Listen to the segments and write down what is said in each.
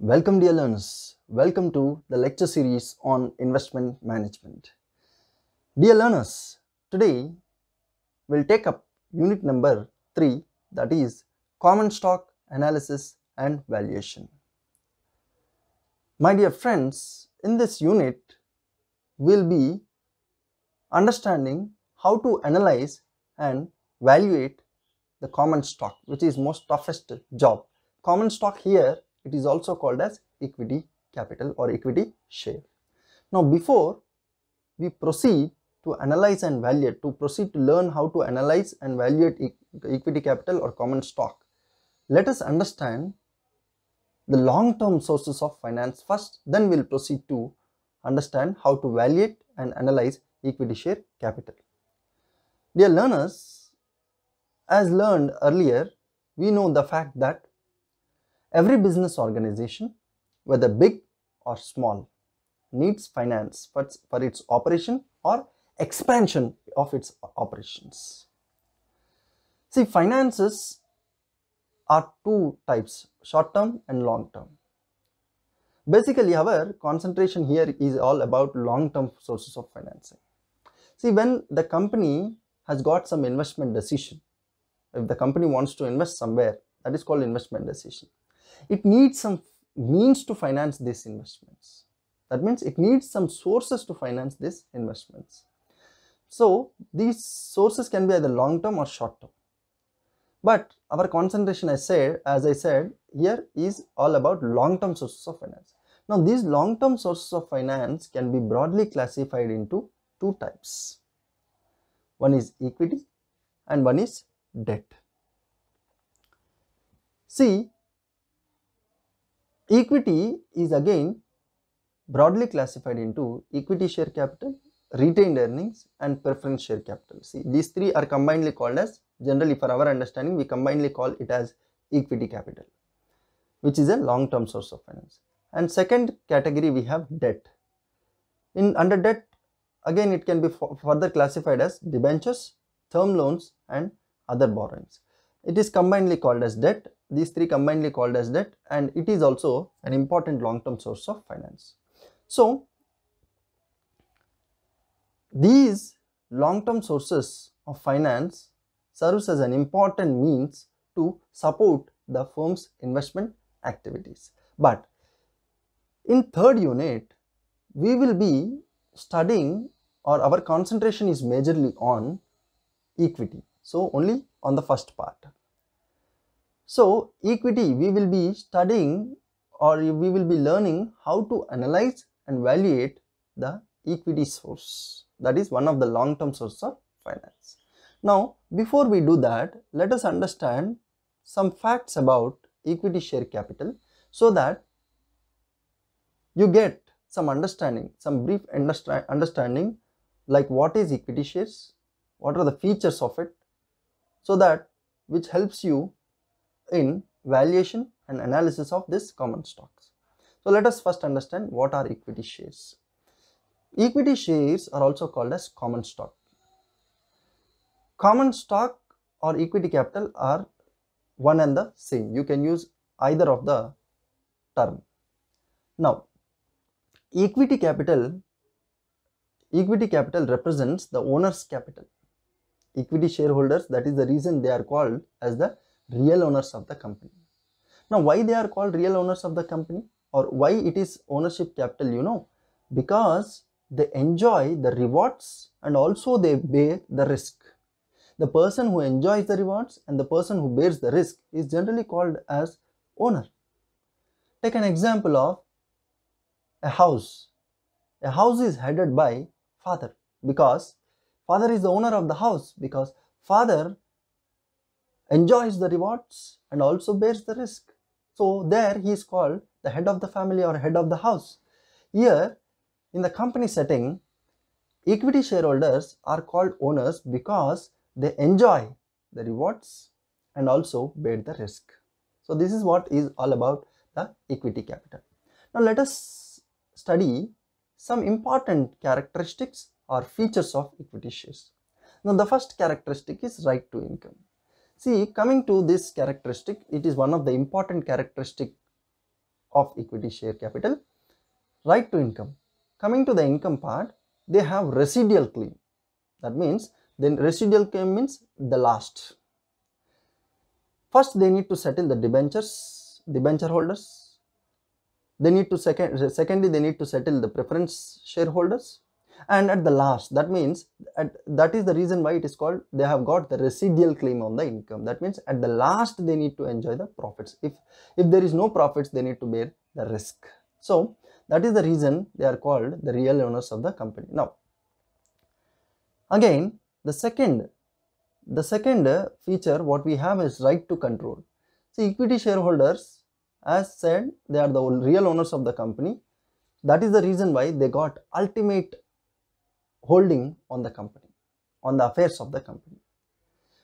Welcome dear learners, welcome to the lecture series on investment management. Dear learners, today we'll take up unit number 3 that is common stock analysis and valuation. My dear friends, in this unit we'll be understanding how to analyze and it, the common stock which is most toughest job. Common stock here it is also called as equity capital or equity share. Now before we proceed to analyze and evaluate, to proceed to learn how to analyze and evaluate e equity capital or common stock. Let us understand the long-term sources of finance first, then we'll proceed to understand how to evaluate and analyze equity share capital. Dear learners, as learned earlier, we know the fact that every business organization, whether big or small, needs finance for, for its operation or expansion of its operations. See, finances are two types, short-term and long-term. Basically, our concentration here is all about long-term sources of financing. See, when the company has got some investment decision, if the company wants to invest somewhere, that is called investment decision. It needs some means to finance these investments. That means it needs some sources to finance these investments. So these sources can be either long term or short term. But our concentration, I said, as I said, here is all about long term sources of finance. Now these long term sources of finance can be broadly classified into two types. One is equity and one is debt. See, equity is again broadly classified into equity share capital retained earnings and preference share capital. See, these three are combinedly called as, generally for our understanding, we combinedly call it as equity capital, which is a long-term source of finance. And second category, we have debt. In under debt, again, it can be further classified as debentures, term loans, and other borrowings. It is combinedly called as debt. These three combinedly called as debt, and it is also an important long-term source of finance. So, these long-term sources of finance serves as an important means to support the firm's investment activities. But in third unit, we will be studying or our concentration is majorly on equity. So only on the first part. So equity, we will be studying or we will be learning how to analyze and evaluate the equity source that is one of the long-term source of finance. Now before we do that let us understand some facts about equity share capital so that you get some understanding, some brief understanding like what is equity shares, what are the features of it so that which helps you in valuation and analysis of this common stocks. So let us first understand what are equity shares. Equity shares are also called as common stock. Common stock or equity capital are one and the same. You can use either of the term. Now, equity capital equity capital represents the owner's capital. Equity shareholders, that is the reason they are called as the real owners of the company. Now, why they are called real owners of the company or why it is ownership capital, you know, because they enjoy the rewards and also they bear the risk. The person who enjoys the rewards and the person who bears the risk is generally called as owner. Take an example of a house. A house is headed by father because father is the owner of the house because father enjoys the rewards and also bears the risk. So there he is called the head of the family or head of the house. Here in the company setting, equity shareholders are called owners because they enjoy the rewards and also bear the risk. So this is what is all about the equity capital. Now let us study some important characteristics or features of equity shares. Now the first characteristic is right to income. See coming to this characteristic, it is one of the important characteristic of equity share capital, right to income. Coming to the income part, they have residual claim. That means then residual claim means the last. First, they need to settle the debentures, debenture holders. They need to second, secondly, they need to settle the preference shareholders. And at the last, that means at, that is the reason why it is called they have got the residual claim on the income. That means at the last, they need to enjoy the profits. If, if there is no profits, they need to bear the risk. So that is the reason they are called the real owners of the company. Now, again, the second, the second feature what we have is right to control. See, equity shareholders, as said, they are the real owners of the company. That is the reason why they got ultimate holding on the company, on the affairs of the company.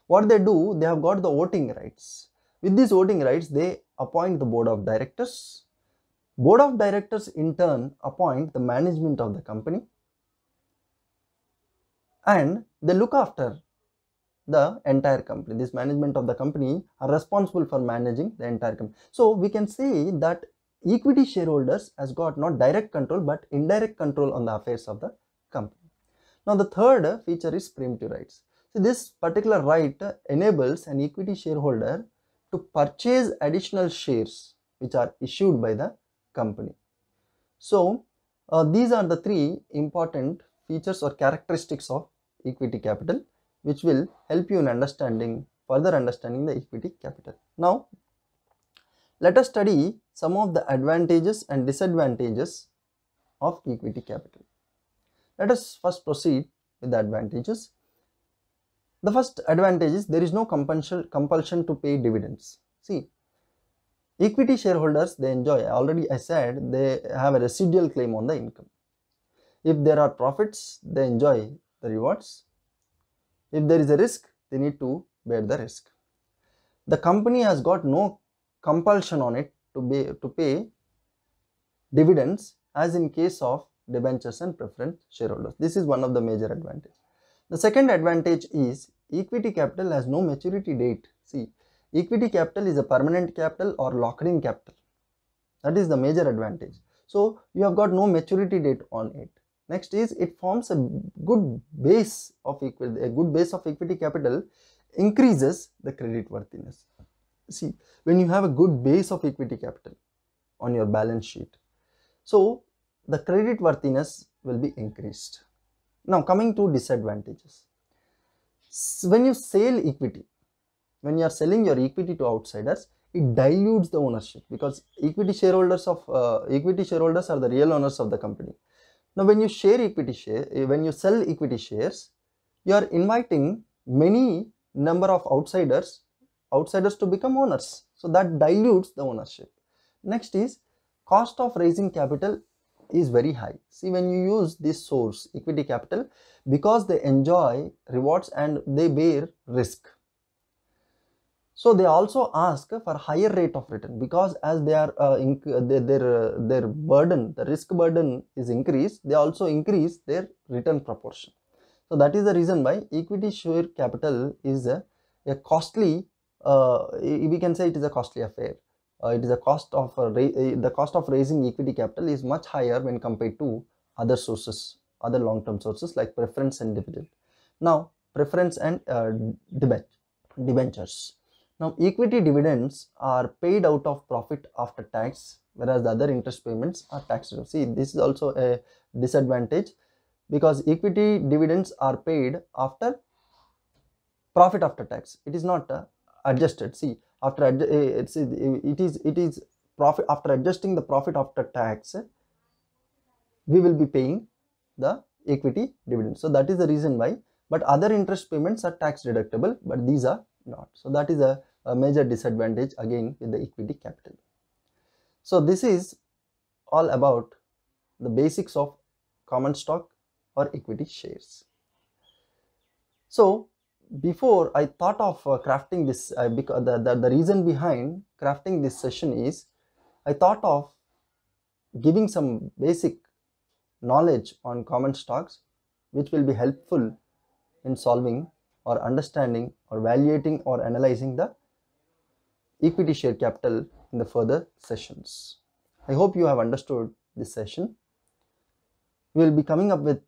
What they do, they have got the voting rights. With these voting rights, they appoint the board of directors Board of directors in turn appoint the management of the company and they look after the entire company. This management of the company are responsible for managing the entire company. So we can say that equity shareholders has got not direct control but indirect control on the affairs of the company. Now the third feature is preemptive rights. So this particular right enables an equity shareholder to purchase additional shares which are issued by the company. So uh, these are the three important features or characteristics of equity capital which will help you in understanding further understanding the equity capital. Now let us study some of the advantages and disadvantages of equity capital. Let us first proceed with the advantages. The first advantage is there is no compulsion, compulsion to pay dividends. See, Equity shareholders, they enjoy, already I said, they have a residual claim on the income. If there are profits, they enjoy the rewards. If there is a risk, they need to bear the risk. The company has got no compulsion on it to, be, to pay dividends as in case of debentures and preference shareholders. This is one of the major advantages. The second advantage is equity capital has no maturity date. See, Equity capital is a permanent capital or locked-in capital. That is the major advantage. So you have got no maturity date on it. Next is it forms a good base of equity, a good base of equity capital increases the credit worthiness. See, when you have a good base of equity capital on your balance sheet, so the credit worthiness will be increased. Now coming to disadvantages. When you sell equity, when you are selling your equity to outsiders it dilutes the ownership because equity shareholders of uh, equity shareholders are the real owners of the company now when you share equity share eh, when you sell equity shares you are inviting many number of outsiders outsiders to become owners so that dilutes the ownership next is cost of raising capital is very high see when you use this source equity capital because they enjoy rewards and they bear risk so they also ask for higher rate of return because as they are uh, their their, their burden the risk burden is increased they also increase their return proportion so that is the reason why equity share capital is a, a costly uh, we can say it is a costly affair uh, it is a cost of uh, a uh, the cost of raising equity capital is much higher when compared to other sources other long term sources like preference and dividend now preference and uh, debenture debentures now equity dividends are paid out of profit after tax whereas the other interest payments are tax deductible. See this is also a disadvantage because equity dividends are paid after profit after tax. It is not uh, adjusted. See after it's, eh, eh, eh, it is it is profit after adjusting the profit after tax we will be paying the equity dividend. So that is the reason why but other interest payments are tax deductible but these are not. So that is a, a major disadvantage again with the equity capital. So this is all about the basics of common stock or equity shares. So before I thought of uh, crafting this uh, because the, the, the, reason behind crafting this session is I thought of giving some basic knowledge on common stocks which will be helpful in solving or understanding or valuating or analyzing the equity share capital in the further sessions. I hope you have understood this session. We will be coming up with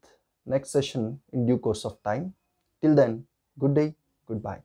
next session in due course of time. Till then, good day, goodbye.